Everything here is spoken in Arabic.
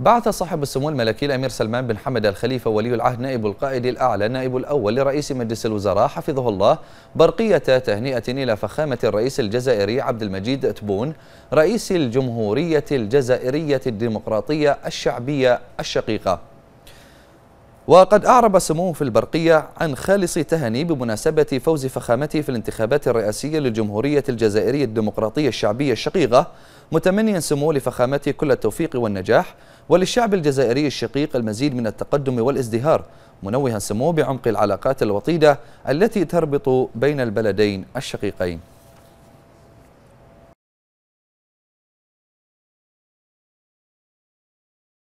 بعث صاحب السمو الملكي الأمير سلمان بن حمد الخليفة ولي العهد نائب القائد الأعلى نائب الأول لرئيس مجلس الوزراء حفظه الله برقية تهنئة إلى فخامة الرئيس الجزائري عبد المجيد تبون رئيس الجمهورية الجزائرية الديمقراطية الشعبية الشقيقة وقد أعرب سموه في البرقية عن خالص تهني بمناسبة فوز فخامته في الانتخابات الرئاسية للجمهورية الجزائرية الديمقراطية الشعبية الشقيقة متمنيا سموه لفخامته كل التوفيق والنجاح وللشعب الجزائري الشقيق المزيد من التقدم والازدهار منوها سموه بعمق العلاقات الوطيدة التي تربط بين البلدين الشقيقين